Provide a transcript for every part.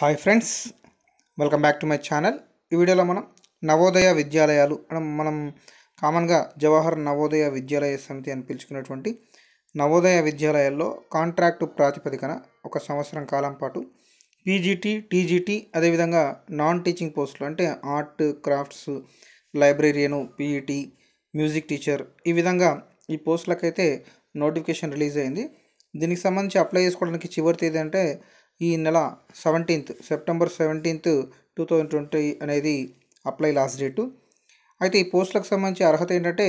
hi friends welcome back to my channel ఈ వీడియోలో మనం నవోదయ విద్యాలయాలు మనం కామన్గా జవహర్ నవోదయ విద్యాలయ సమితి అని పిలుచుకున్నటువంటి నవోదయ విద్యాలయాల్లో కాంట్రాక్టు ప్రాతిపదికన ఒక సంవత్సరం కాలం పాటు పీజీటీ టీజీటీ అదేవిధంగా నాన్ టీచింగ్ పోస్టులు అంటే art crafts librarian PET music teacher ఈ విధంగా ఈ పోస్టులకైతే నోటిఫికేషన్ రిలీజ్ అయింది దీనికి సంబంధించి అప్లై చేసుకోవడానికి చివరి తేదీ అంటే ఈ నెల seventeenth September seventeenth two thousand twenty అనేది అప్లై లాస్ట్ డేటు అయితే ఈ పోస్టులకు సంబంధించి అర్హత ఏంటంటే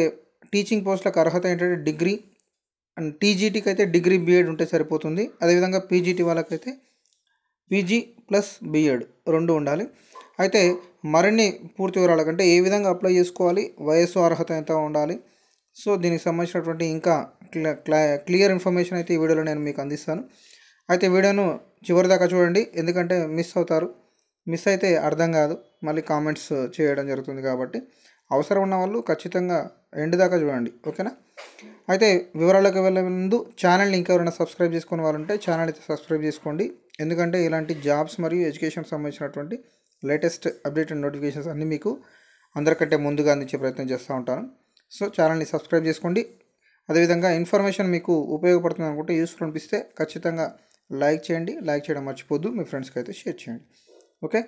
టీచింగ్ పోస్టులకు అర్హత ఏంటంటే డిగ్రీ అండ్ టీజీటీకి అయితే డిగ్రీ బీఎడ్ ఉంటే సరిపోతుంది అదేవిధంగా పీజీటీ వాళ్ళకైతే పీజీ ప్లస్ బీఎడ్ రెండు ఉండాలి అయితే మరిన్ని పూర్తి వివరాల కంటే ఏ విధంగా అప్లై చేసుకోవాలి వయస్సు అర్హత ఎంత ఉండాలి సో దీనికి సంబంధించినటువంటి ఇంకా క్లియర్ ఇన్ఫర్మేషన్ అయితే ఈ వీడియోలో నేను మీకు అందిస్తాను అయితే వీడియోను చివరిదాకా చూడండి ఎందుకంటే మిస్ అవుతారు మిస్ అయితే అర్థం కాదు మళ్ళీ కామెంట్స్ చేయడం జరుగుతుంది కాబట్టి అవసరం ఉన్న వాళ్ళు ఖచ్చితంగా ఎండ్ దాకా చూడండి ఓకేనా అయితే వివరాలకు వెళ్ళే ముందు ఛానల్ని ఇంకెవరైనా సబ్స్క్రైబ్ చేసుకునే వాళ్ళు ఉంటే ఛానల్ అయితే సబ్స్క్రైబ్ చేసుకోండి ఎందుకంటే ఇలాంటి జాబ్స్ మరియు ఎడ్యుకేషన్ సంబంధించినటువంటి లేటెస్ట్ అప్డేట్ అండ్ నోటిఫికేషన్స్ అన్నీ మీకు అందరికంటే ముందుగా అందించే ప్రయత్నం చేస్తూ ఉంటాను సో ఛానల్ని సబ్స్క్రైబ్ చేసుకోండి అదేవిధంగా ఇన్ఫర్మేషన్ మీకు ఉపయోగపడుతుంది అనుకుంటే యూస్ఫుల్ అనిపిస్తే ఖచ్చితంగా లైక్ చేయండి లైక్ చేయడం మర్చిపోద్దు మీ ఫ్రెండ్స్కి అయితే షేర్ చేయండి ఓకే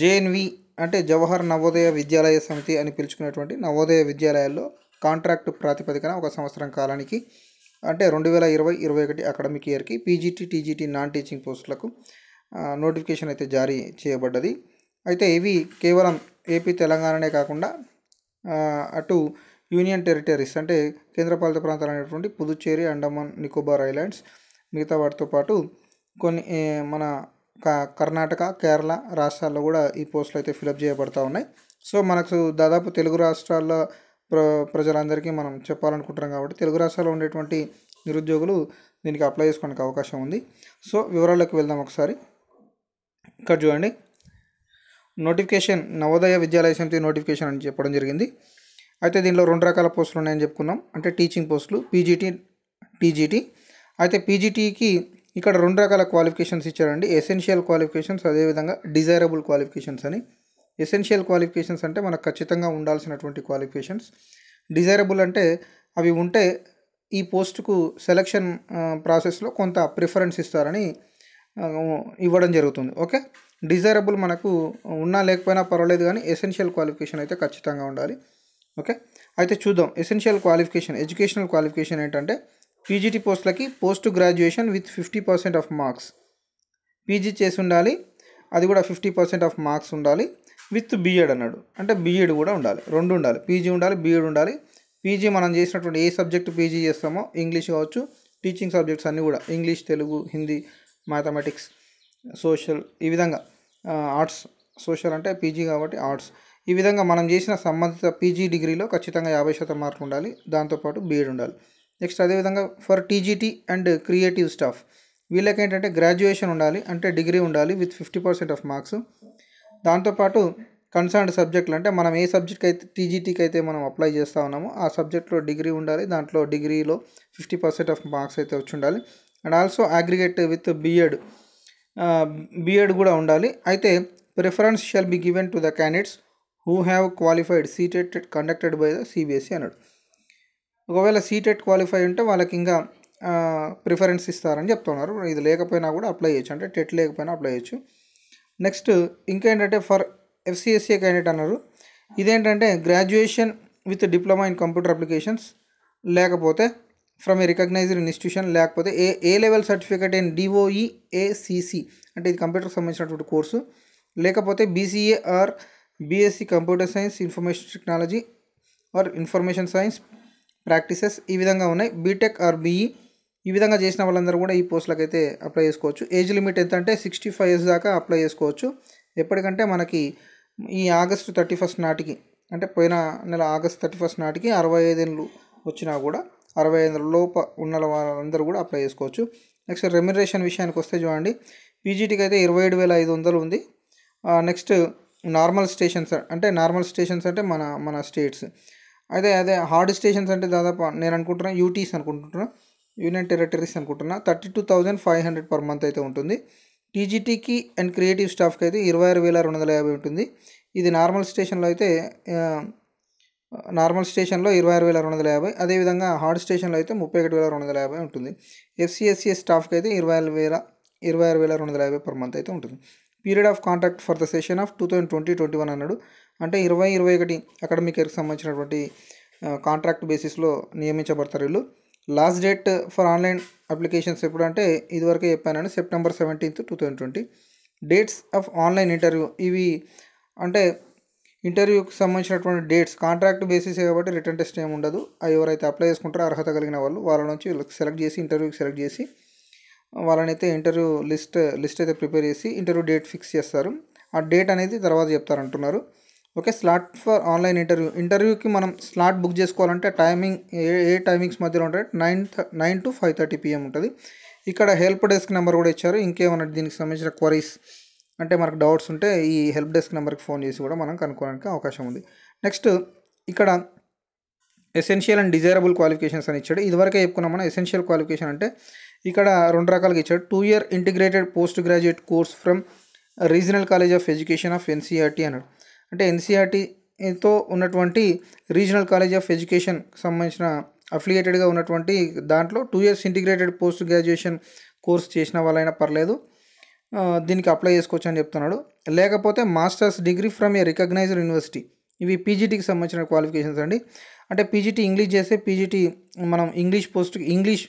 జేఎన్వి అంటే జవహర్ నవోదయ విద్యాలయ సమితి అని పిలుచుకునేటువంటి నవోదయ విద్యాలయాల్లో కాంట్రాక్ట్ ప్రాతిపదికన ఒక సంవత్సరం కాలానికి అంటే రెండు వేల ఇరవై ఇరవై ఒకటి అకాడమిక్ ఇయర్కి పీజీటీ టీజీటీ నాన్ టీచింగ్ పోస్టులకు నోటిఫికేషన్ అయితే జారీ చేయబడ్డది అయితే ఇవి కేవలం ఏపీ తెలంగాణనే కాకుండా అటు యూనియన్ టెరిటరీస్ అంటే కేంద్రపాలిత ప్రాంతాలు అనేటువంటి పుదుచ్చేరి అండమాన్ నికోబార్ ఐలాండ్స్ మిగతా వాటితో పాటు కొన్ని మన కర్ణాటక కేరళ రాష్ట్రాల్లో కూడా ఈ పోస్టులు అయితే ఫిలప్ చేయబడతా ఉన్నాయి సో మనకు దాదాపు తెలుగు రాష్ట్రాల్లో ప్ర ప్రజలందరికీ మనం చెప్పాలనుకుంటున్నాం కాబట్టి తెలుగు రాష్ట్రాల్లో ఉండేటువంటి నిరుద్యోగులు దీనికి అప్లై చేసుకోవడానికి అవకాశం ఉంది సో వివరాల్లోకి వెళ్దాం ఒకసారి ఇక్కడ చూడండి నోటిఫికేషన్ నవోదయ విద్యాలయ సమితి నోటిఫికేషన్ అని చెప్పడం జరిగింది అయితే దీనిలో రెండు రకాల పోస్టులు ఉన్నాయని చెప్పుకున్నాం అంటే టీచింగ్ పోస్టులు పీజీటీ టీజీటీ అయితే పీజీటీకి ఇక్కడ రెండు రకాల క్వాలిఫికేషన్స్ ఇచ్చారండి ఎసెన్షియల్ క్వాలిఫికేషన్స్ అదేవిధంగా డిజైరబుల్ క్వాలిఫికేషన్స్ అని ఎసెన్షియల్ క్వాలిఫికేషన్స్ అంటే మనకు ఖచ్చితంగా ఉండాల్సినటువంటి క్వాలిఫికేషన్స్ డిజైరబుల్ అంటే అవి ఉంటే ఈ పోస్టుకు సెలక్షన్ ప్రాసెస్లో కొంత ప్రిఫరెన్స్ ఇస్తారని ఇవ్వడం జరుగుతుంది ఓకే డిజైరబుల్ మనకు ఉన్నా లేకపోయినా పర్వాలేదు కానీ ఎసెన్షియల్ క్వాలిఫికేషన్ అయితే ఖచ్చితంగా ఉండాలి ఓకే అయితే చూద్దాం ఎసెన్షియల్ క్వాలిఫికేషన్ ఎడ్యుకేషనల్ క్వాలిఫికేషన్ ఏంటంటే పీజీటీ పోస్టులకి post graduation with fifty percent of marks PG చేసి ఉండాలి అది కూడా ఫిఫ్టీ పర్సెంట్ ఆఫ్ మార్క్స్ ఉండాలి విత్ బీఎడ్ అన్నాడు అంటే బీఎడ్ కూడా ఉండాలి రెండు ఉండాలి పీజీ ఉండాలి బీఎడ్ ఉండాలి పీజీ మనం చేసినటువంటి ఏ సబ్జెక్ట్ పీజీ చేస్తామో ఇంగ్లీష్ కావచ్చు టీచింగ్ సబ్జెక్ట్స్ అన్నీ కూడా English Telugu Hindi mathematics social ఈ విధంగా ఆర్ట్స్ సోషల్ అంటే పీజీ కాబట్టి ఆర్ట్స్ ఈ విధంగా మనం చేసిన సంబంధిత పీజీ డిగ్రీలో ఖచ్చితంగా యాభై శాతం మార్కులు ఉండాలి దాంతోపాటు బీఎడ్ ఉండాలి నెక్స్ట్ అదేవిధంగా for TGT and creative staff వీళ్ళకి ఏంటంటే గ్రాడ్యుయేషన్ ఉండాలి అంటే డిగ్రీ ఉండాలి with fifty percent of marks దాంతోపాటు కన్సర్న్డ్ సబ్జెక్టులు అంటే మనం ఏ సబ్జెక్ట్ అయితే టీజీటీకి అయితే మనం అప్లై చేస్తూ ఉన్నామో ఆ సబ్జెక్ట్లో డిగ్రీ ఉండాలి దాంట్లో డిగ్రీలో ఫిఫ్టీ పర్సెంట్ ఆఫ్ మార్క్స్ అయితే వచ్చి ఉండాలి and also aggregate with BEd BEd కూడా ఉండాలి అయితే preference shall be given to the candidates who have qualified CTET conducted by the CBSE అన్నాడు ఒకవేళ సీటెట్ క్వాలిఫై ఉంటే వాళ్ళకి ఇంకా ప్రిఫరెన్స్ ఇస్తారని చెప్తున్నారు ఇది లేకపోయినా కూడా అప్లై చేయొచ్చు అంటే టెట్ లేకపోయినా అప్లై చేయొచ్చు నెక్స్ట్ ఇంకేంటంటే ఫర్ ఎఫ్సిఎస్సీ క్యాండిడేట్ అన్నారు ఇదేంటంటే graduation with diploma in computer applications లేకపోతే ఫ్రమ్ ఏ రికగ్నైజ్డ్ ఇన్స్టిట్యూషన్ లేకపోతే a A level certificate in DOE ACC అంటే ఇది కంప్యూటర్కి సంబంధించినటువంటి కోర్సు లేకపోతే BCA or BSc computer science information technology or information science practices ఈ విధంగా ఉన్నాయి బీటెక్ ఆర్ బీఈ ఈ విధంగా చేసిన వాళ్ళందరూ కూడా ఈ పోస్టులకు అయితే అప్లై చేసుకోవచ్చు ఏజ్ లిమిట్ ఎంత అంటే సిక్స్టీ ఫైవ్ ఇయర్స్ దాకా అప్లై చేసుకోవచ్చు ఎప్పటికంటే మనకి ఈ ఆగస్టు థర్టీ ఫస్ట్ నాటికి అంటే పోయిన నెల ఆగస్ట్ థర్టీ ఫస్ట్ నాటికి అరవై ఐదేళ్ళు వచ్చినా కూడా అరవై ఐదు లోప ఉన్న వాళ్ళందరూ కూడా అప్లై చేసుకోవచ్చు నెక్స్ట్ రెమ్యురేషన్ విషయానికి వస్తే చూడండి పీజీటీకి అయితే ఇరవై ఏడు వేల ఐదు వందలు ఉంది నెక్స్ట్ నార్మల్ స్టేషన్స్ అంటే నార్మల్ స్టేషన్స్ అంటే మన మన స్టేట్స్ అదే అదే హార్డ్ స్టేషన్స్ అంటే దాదాపు నేను అనుకుంటున్నా యూటీస్ అనుకుంటున్నా యూనియన్ టెరిటరీస్ అనుకుంటున్నా thirty two thousand five hundred per month అయితే ఉంటుంది టీజీటీకి అండ్ క్రియేటివ్ స్టాఫ్కి అయితే ఇరవై ఆరు వేల రెండు వందల యాభై ఉంటుంది ఇది నార్మల్ స్టేషన్లో అయితే నార్మల్ స్టేషన్లో ఇరవై ఆరు వేల రెండు వందల యాభై అదేవిధంగా హార్డ్ స్టేషన్లో అయితే ముప్పై ఒకటి వేల రెండు వందల యాభై ఉంటుంది ఎఫ్సిఎస్సిఎస్ స్టాఫ్కి అయితే ఇరవై ఆరు వేల ఇరవై ఆరు వేల రెండు వందల యాభై పర్ మంత్ అయితే ఉంటుంది period of contract for the session of two thousand twenty twenty one అన్నాడు అంటే ఇరవై ఇరవై ఒకటి అకాడమిక్ ఇయర్కి సంబంధించినటువంటి కాంట్రాక్ట్ బేసిస్లో నియమించబడతారు వీళ్ళు last date for online applications ఎప్పుడంటే ఇదివరకే చెప్పానండి September seventeenth two thousand twenty dates of online interview ఇవి అంటే ఇంటర్వ్యూకి సంబంధించినటువంటి డేట్స్ కాంట్రాక్ట్ బేసిస్ కాబట్టి రిటర్న్ టెస్ట్ ఏమి ఉండదు ఎవరైతే అప్లై చేసుకుంటారో అర్హత కలిగిన వాళ్ళు వాళ్ళ నుంచి సెలెక్ట్ చేసి ఇంటర్వ్యూకి సెలెక్ట్ చేసి వాళ్ళనైతే ఇంటర్వ్యూ లిస్ట్ లిస్ట్ అయితే ప్రిపేర్ చేసి ఇంటర్వ్యూ డేట్ ఫిక్స్ చేస్తారు ఆ డేట్ అనేది తర్వాత చెప్తారంటున్నారు okay slot for online interview ఇంటర్వ్యూకి మనం స్లాట్ బుక్ చేసుకోవాలంటే టైమింగ్ ఏ ఏ టైమింగ్స్ మధ్యలో ఉంటాయి nine nine to five thirty PM ఉంటుంది ఇక్కడ హెల్ప్ డెస్క్ నెంబర్ కూడా ఇచ్చారు ఇంకేమన్నా దీనికి సంబంధించిన క్వరీస్ అంటే మనకు డౌట్స్ ఉంటే ఈ హెల్ప్ డెస్క్ నెంబర్కి ఫోన్ చేసి కూడా మనం కనుక్కోవడానికి అవకాశం ఉంది నెక్స్ట్ ఇక్కడ ఎసెన్షియల్ అండ్ డిజైరబుల్ క్వాలిఫికేషన్స్ అని ఇచ్చాడు ఇదివరకే చెప్పుకున్నాం మనం ఎసెన్షియల్ క్వాలిఫికేషన్ అంటే ఇక్కడ రెండు రకాలుగా ఇచ్చాడు two year integrated post graduate course from regional college of education of NCERT అన్నాడు అంటే ఎన్సీఆర్టీతో ఉన్నటువంటి రీజనల్ కాలేజ్ ఆఫ్ ఎడ్యుకేషన్ సంబంధించిన అఫిలియేటెడ్గా ఉన్నటువంటి దాంట్లో two years integrated post graduation course చేసిన వాళ్ళైనా పర్లేదు దీనికి అప్లై చేసుకోవచ్చు అని చెప్తున్నాడు లేకపోతే masters degree from a recognized university ఇవి పీజీటీకి సంబంధించిన క్వాలిఫికేషన్స్ అండి అంటే పీజీటీ ఇంగ్లీష్ చేస్తే పీజీటీ మనం ఇంగ్లీష్ పోస్ట్ ఇంగ్లీష్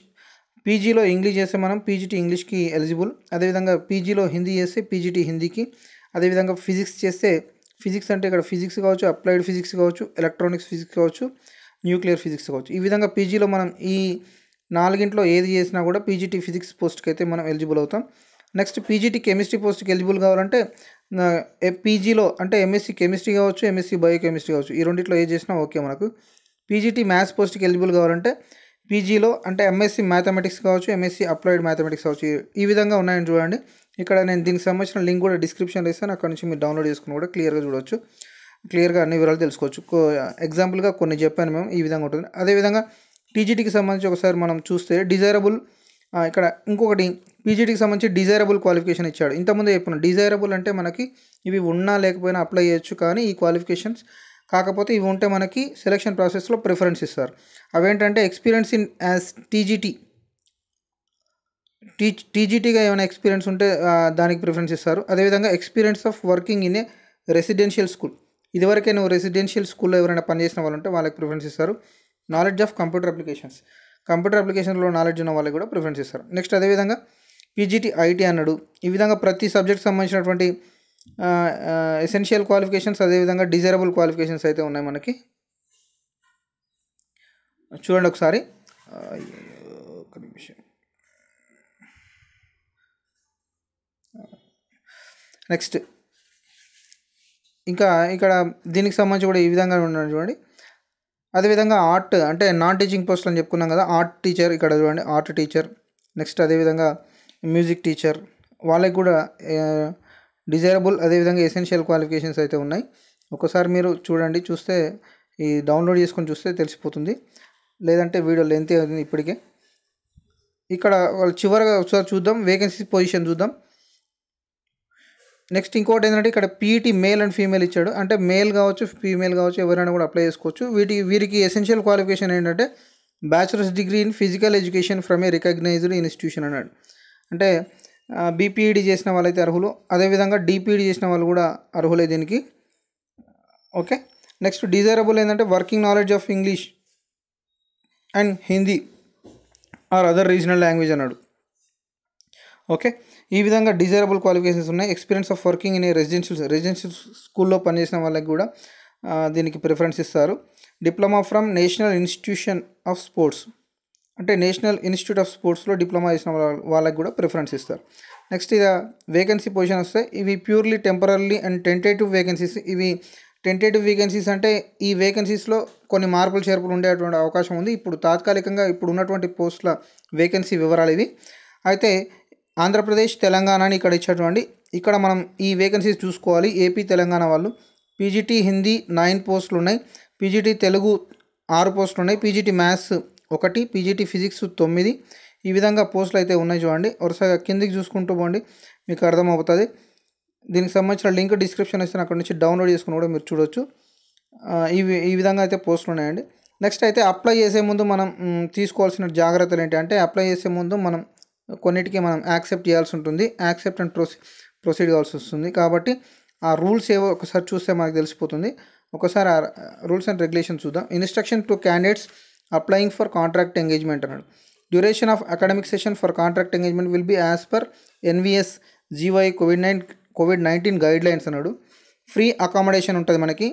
పీజీలో ఇంగ్లీష్ చేస్తే మనం పీజీటీ ఇంగ్లీష్కి ఎలిజిబుల్ అదేవిధంగా పీజీలో హిందీ చేస్తే పీజీటీ హిందీకి అదేవిధంగా ఫిజిక్స్ చేస్తే ఫిజిక్స్ అంటే ఇక్కడ ఫిజిక్స్ కావచ్చు అప్లైడ్ ఫిజిక్స్ కావచ్చు ఎలక్ట్రానిక్స్ ఫిజిక్స్ కావచ్చు న్యూక్లియర్ ఫిజిక్స్ కావచ్చు ఈ విధంగా పీజీలో మనం ఈ నాలుగింట్లో ఏది చేసినా కూడా పీజీటీ ఫిజిక్స్ పోస్ట్కి అయితే మనం ఎలిజిబుల్ అవుతాం నెక్స్ట్ పీజీటీ కెమిస్ట్రీ పోస్ట్కి ఎలిజిబుల్ కావాలంటే పీజీలో అంటే ఎంఎస్సీ కెమిస్ట్రీ కావచ్చు ఎంఎస్సీ బయోకెమిస్ట్రీ కావచ్చు ఈ రెండింటిలో ఏది చేసినా ఓకే మనకు పీజీటీ మ్యాథ్స్ పోస్ట్కి ఎలిజిబుల్ కావాలంటే పీజీలో అంటే ఎంఎస్సీ మ్యాథమెటిక్స్ కావచ్చు ఎంఎస్సీ అప్లైడ్ మ్యాథమెటిక్స్ కావచ్చు ఈ విధంగా ఉన్నాయని చూడండి ఇక్కడ నేను దీనికి సంబంధించిన లింక్ కూడా డిస్క్రిప్షన్లో ఇస్తాను అక్కడ నుంచి మీరు డౌన్లోడ్ చేసుకుని కూడా క్లియర్గా చూడవచ్చు క్లియర్గా అన్ని వివరాలు తెలుసుకోవచ్చు ఎగ్జాంపుల్గా కొన్ని చెప్పాను మేము ఈ విధంగా ఉంటుంది అదేవిధంగా టీజీటీకి సంబంధించి ఒకసారి మనం చూస్తే డిజైరబుల్ ఇక్కడ ఇంకొకటి పీజీటీకి సంబంధించి డిజైరబుల్ క్వాలిఫికేషన్ ఇచ్చాడు ఇంతకుముందు చెప్పిన డిజైరబుల్ అంటే మనకి ఇవి ఉన్నా లేకపోయినా అప్లై చేయొచ్చు కానీ ఈ క్వాలిఫికేషన్స్ కాకపోతే ఇవి ఉంటే మనకి సెలెక్షన్ ప్రాసెస్లో ప్రిఫరెన్స్ ఇస్తారు అవేంటంటే experience in as TGT T టీజీటీగా ఏమైనా ఎక్స్పీరియన్స్ ఉంటే దానికి ప్రిఫరెన్స్ ఇస్తారు అదేవిధంగా experience of working in a residential school ఇదివరకే నువ్వు రెసిడెన్షియల్ స్కూల్లో ఎవరైనా పనిచేసిన వాళ్ళు ఉంటే వాళ్ళకి ప్రిఫరెన్స్ ఇస్తారు knowledge of computer applications computer అప్లికేషన్లో నాలెడ్జ్ ఉన్న వాళ్ళకి కూడా ప్రిఫరెన్స్ ఇస్తారు నెక్స్ట్ అదేవిధంగా పీజీటీ ఐటీ అన్నాడు ఈ విధంగా ప్రతి సబ్జెక్ట్ సంబంధించినటువంటి ఎసెన్షియల్ క్వాలిఫికేషన్స్ అదేవిధంగా డిజైరబుల్ క్వాలిఫికేషన్స్ అయితే ఉన్నాయి మనకి చూడండి ఒకసారి ఒక నిమిషం నెక్స్ట్ ఇంకా ఇక్కడ దీనికి సంబంధించి కూడా ఈ విధంగా ఉండండి చూడండి అదేవిధంగా ఆర్ట్ అంటే నాన్ టీచింగ్ పోస్ట్ అని చెప్పుకున్నాం కదా ఆర్ట్ టీచర్ ఇక్కడ చూడండి ఆర్ట్ టీచర్ నెక్స్ట్ అదేవిధంగా మ్యూజిక్ టీచర్ వాళ్ళకి కూడా డిజైరబుల్ అదేవిధంగా ఎసెన్షియల్ క్వాలిఫికేషన్స్ అయితే ఉన్నాయి ఒకసారి మీరు చూడండి చూస్తే ఈ డౌన్లోడ్ చేసుకొని చూస్తే తెలిసిపోతుంది లేదంటే వీడియో లెంత్ అవుతుంది ఇప్పటికే ఇక్కడ వాళ్ళు చివరిగా ఒకసారి చూద్దాం వేకెన్సీ పొజిషన్ చూద్దాం నెక్స్ట్ ఇంకోటి ఏంటంటే ఇక్కడ పీఈటీ మేల్ అండ్ ఫీమేల్ ఇచ్చాడు అంటే మేల్ కావచ్చు ఫీమేల్ కావచ్చు ఎవరైనా కూడా అప్లై చేసుకోవచ్చు వీటి వీరికి ఎసెన్షియల్ క్వాలిఫికేషన్ ఏంటంటే bachelors degree in physical education from a recognized institution అన్నాడు అంటే బీపీఈడి e చేసిన వాళ్ళైతే అర్హులు అదేవిధంగా డిపిఈడి e చేసిన వాళ్ళు కూడా అర్హులే దీనికి ఓకే నెక్స్ట్ డిజైరబుల్ ఏంటంటే working knowledge of English and Hindi or other regional language అన్నాడు ఓకే ఈ విధంగా డిజైరబుల్ క్వాలిఫికేషన్స్ ఉన్నాయి experience of working in a residential residential స్కూల్లో పనిచేసిన వాళ్ళకి కూడా దీనికి ప్రిఫరెన్స్ ఇస్తారు diploma from national institution of sports అంటే నేషనల్ ఇన్స్టిట్యూట్ ఆఫ్ స్పోర్ట్స్లో డిప్లొమా చేసిన వాళ్ళకి కూడా ప్రిఫరెన్స్ ఇస్తారు నెక్స్ట్ ఇక వేకెన్సీ పొజిషన్ వస్తే ఇవి purely temporary and tentative vacancies ఇవి టెంటేటివ్ వేకెన్సీస్ అంటే ఈ వేకెన్సీస్లో కొన్ని మార్పులు చేర్పులు ఉండేటువంటి అవకాశం ఉంది ఇప్పుడు తాత్కాలికంగా ఇప్పుడు ఉన్నటువంటి పోస్టుల వేకెన్సీ వివరాలు ఇవి అయితే ఆంధ్రప్రదేశ్ తెలంగాణ అని ఇక్కడ ఇచ్చేటువంటి ఇక్కడ మనం ఈ వేకెన్సీస్ చూసుకోవాలి ఏపీ తెలంగాణ వాళ్ళు పీజీటీ హిందీ నైన్ పోస్టులు ఉన్నాయి పీజీటీ తెలుగు ఆరు పోస్టులు ఉన్నాయి పీజీటీ మ్యాథ్స్ ఒకటి పీజీటీ ఫిజిక్స్ తొమ్మిది ఈ విధంగా పోస్టులు అయితే ఉన్నాయి చూడండి వరుసగా కిందికి చూసుకుంటూ పోండి మీకు అర్థమవుతుంది దీనికి సంబంధించిన లింక్ డిస్క్రిప్షన్ ఇస్తే అక్కడ నుంచి డౌన్లోడ్ చేసుకుని కూడా మీరు చూడొచ్చు ఇవి ఈ విధంగా అయితే పోస్టులు ఉన్నాయండి నెక్స్ట్ అయితే అప్లై చేసే ముందు మనం తీసుకోవాల్సిన జాగ్రత్తలు ఏంటి అంటే అప్లై చేసే ముందు మనం కొన్నిటికి మనం యాక్సెప్ట్ చేయాల్సి ఉంటుంది యాక్సెప్ట్ అండ్ ప్రొసీ ప్రొసీడ్ చేయాల్సి వస్తుంది కాబట్టి ఆ రూల్స్ ఏవో ఒకసారి చూస్తే మనకు తెలిసిపోతుంది ఒకసారి ఆ రూల్స్ అండ్ రెగ్యులేషన్ చూద్దాం instruction to candidates applying for contract engagement అన్నాడు duration of academic session for contract engagement will be as per NVS GY COVID nine COVID nineteen guidelines అన్నాడు ఫ్రీ అకామిడేషన్ ఉంటుంది మనకి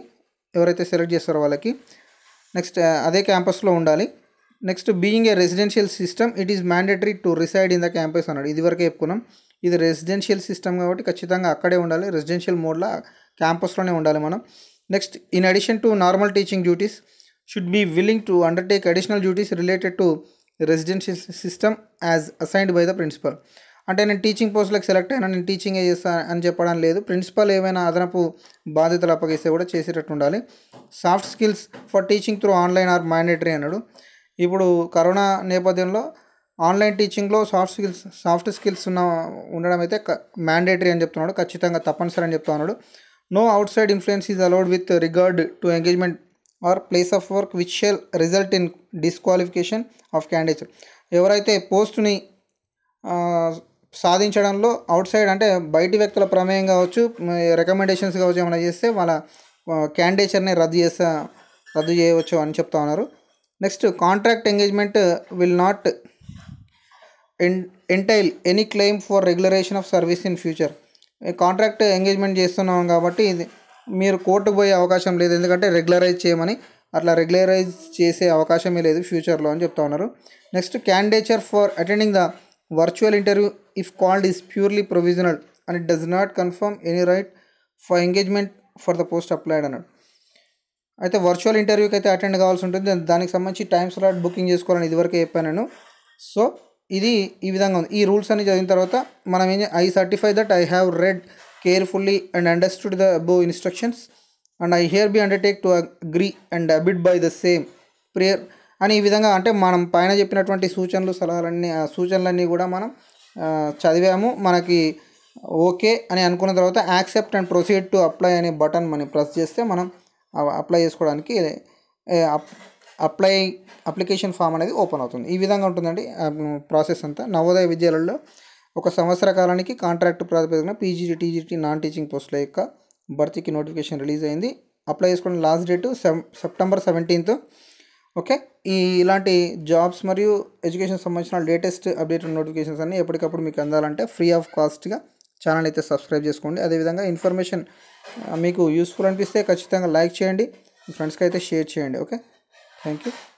ఎవరైతే select చేస్తారో వాళ్ళకి next uh, అదే క్యాంపస్లో ఉండాలి next being a residential system it is mandatory to reside in the campus అన్నాడు ఇది వరకే చెప్పుకున్నాం ఇది రెసిడెన్షియల్ సిస్టమ్ కాబట్టి ఖచ్చితంగా అక్కడే ఉండాలి రెసిడెన్షియల్ మోడ్లో క్యాంపస్లోనే ఉండాలి మనం next in addition to normal teaching duties should be willing to undertake additional duties related to residential system as assigned by the principal అంటే నేను టీచింగ్ పోస్టులకు సెలెక్ట్ అయినా నేను టీచింగే చేస్తాను అని చెప్పడం లేదు ప్రిన్సిపల్ ఏమైనా అదనపు బాధ్యతలు అప్పగిస్తే కూడా చేసేటట్టు ఉండాలి soft skills for teaching through online are mandatory అన్నాడు ఇప్పుడు కరోనా నేపథ్యంలో ఆన్లైన్ టీచింగ్లో సాఫ్ట్ స్కిల్స్ సాఫ్ట్ స్కిల్స్ ఉన్న ఉండడం అయితే క మ్యాండేటరీ అని చెప్తున్నాడు ఖచ్చితంగా తప్పనిసరి అని చెప్తున్నాడు no outside influence is allowed with regard to engagement or place of work which shall result in disqualification of candidate ఎవరైతే పోస్ట్ని సాధించడంలో అవుట్ సైడ్ అంటే బయటి వ్యక్తుల ప్రమేయం కావచ్చు రికమెండేషన్స్ కావచ్చు ఏమైనా చేస్తే వాళ్ళ క్యాండిడేచర్ని రద్దు చేస్తా రద్దు చేయవచ్చు అని చెప్తా ఉన్నారు next contract engagement will not ఎన్ entail any claim for regularisation of service in future contract engagement చేస్తున్నాం కాబట్టి ఇది మీరు కోర్టుకు పోయే అవకాశం లేదు ఎందుకంటే రెగ్యులరైజ్ చేయమని అట్లా రెగ్యులరైజ్ చేసే అవకాశమే లేదు ఫ్యూచర్లో అని చెప్తా ఉన్నారు next candidature for attending the virtual interview if called is purely provisional and does not confirm any right for engagement for the post applied అన్నాడు అయితే వర్చువల్ ఇంటర్వ్యూకి అయితే అటెండ్ కావాల్సి ఉంటుంది దానికి సంబంధించి టైమ్ స్లాట్ బుకింగ్ చేసుకోవాలని ఇదివరకే చెప్పాను సో ఇది ఈ విధంగా ఉంది ఈ రూల్స్ అన్ని చదివిన తర్వాత మనం ఏం I certify that I have read carefully and understood the above instructions and I hereby undertake to agree and abide by the same prayer అని ఈ విధంగా అంటే మనం పైన చెప్పినటువంటి సూచనలు సలహాలన్నీ సూచనలన్నీ కూడా మనం చదివాము మనకి ఓకే అని అనుకున్న తర్వాత accept and proceed to apply అనే బటన్ మనం ప్రెస్ చేస్తే మనం అప్లై చేసుకోవడానికి అప్లై అప్లికేషన్ ఫామ్ అనేది ఓపెన్ అవుతుంది ఈ విధంగా ఉంటుందండి ప్రాసెస్ అంతా నవోదయ విద్యాలయంలో ఒక సంవత్సర కాలానికి కాంట్రాక్ట్ ప్రాతిపదికన పీజీటీ టీజీటీ నాన్ టీచింగ్ పోస్టుల యొక్క భర్తీకి నోటిఫికేషన్ రిలీజ్ అయింది అప్లై చేసుకున్న last date September seventeenth okay ఈ ఇలాంటి జాబ్స్ మరియు ఎడ్యుకేషన్ సంబంధించిన లేటెస్ట్ అప్డేటెడ్ నోటిఫికేషన్స్ అన్నీ ఎప్పటికప్పుడు మీకు అందాలంటే ఫ్రీ ఆఫ్ కాస్ట్గా ఛానల్ అయితే సబ్స్క్రైబ్ చేసుకోండి అదేవిధంగా ఇన్ఫర్మేషన్ మీకు యూస్ఫుల్ అనిపిస్తే ఖచ్చితంగా లైక్ చేయండి మీ ఫ్రెండ్స్కి అయితే షేర్ చేయండి ఓకే థ్యాంక్ యూ